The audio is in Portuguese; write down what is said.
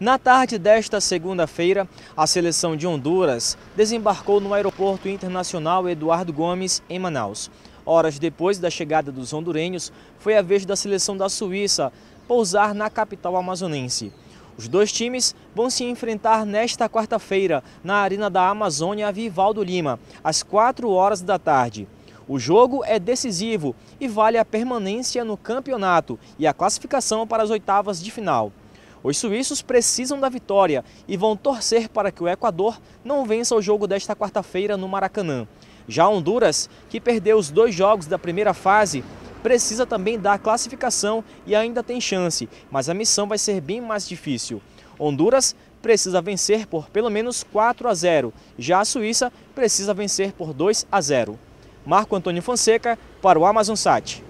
Na tarde desta segunda-feira, a seleção de Honduras desembarcou no Aeroporto Internacional Eduardo Gomes, em Manaus. Horas depois da chegada dos hondurenhos, foi a vez da seleção da Suíça pousar na capital amazonense. Os dois times vão se enfrentar nesta quarta-feira na Arena da Amazônia Vivaldo Lima, às 4 horas da tarde. O jogo é decisivo e vale a permanência no campeonato e a classificação para as oitavas de final. Os suíços precisam da vitória e vão torcer para que o Equador não vença o jogo desta quarta-feira no Maracanã. Já Honduras, que perdeu os dois jogos da primeira fase, precisa também dar classificação e ainda tem chance, mas a missão vai ser bem mais difícil. Honduras precisa vencer por pelo menos 4 a 0, já a Suíça precisa vencer por 2 a 0. Marco Antônio Fonseca para o Amazon Sat.